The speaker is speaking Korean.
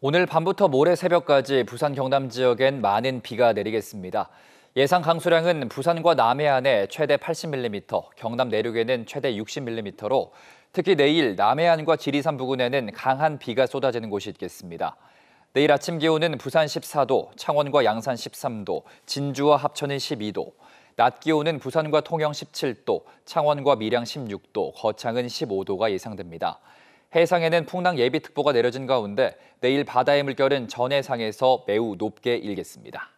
오늘 밤부터 모레 새벽까지 부산 경남 지역엔 많은 비가 내리겠습니다. 예상 강수량은 부산과 남해안에 최대 80mm, 경남 내륙에는 최대 60mm로 특히 내일 남해안과 지리산 부근에는 강한 비가 쏟아지는 곳이 있겠습니다. 내일 아침 기온은 부산 14도, 창원과 양산 13도, 진주와 합천은 12도, 낮 기온은 부산과 통영 17도, 창원과 밀양 16도, 거창은 15도가 예상됩니다. 해상에는 풍랑 예비특보가 내려진 가운데 내일 바다의 물결은 전해상에서 매우 높게 일겠습니다.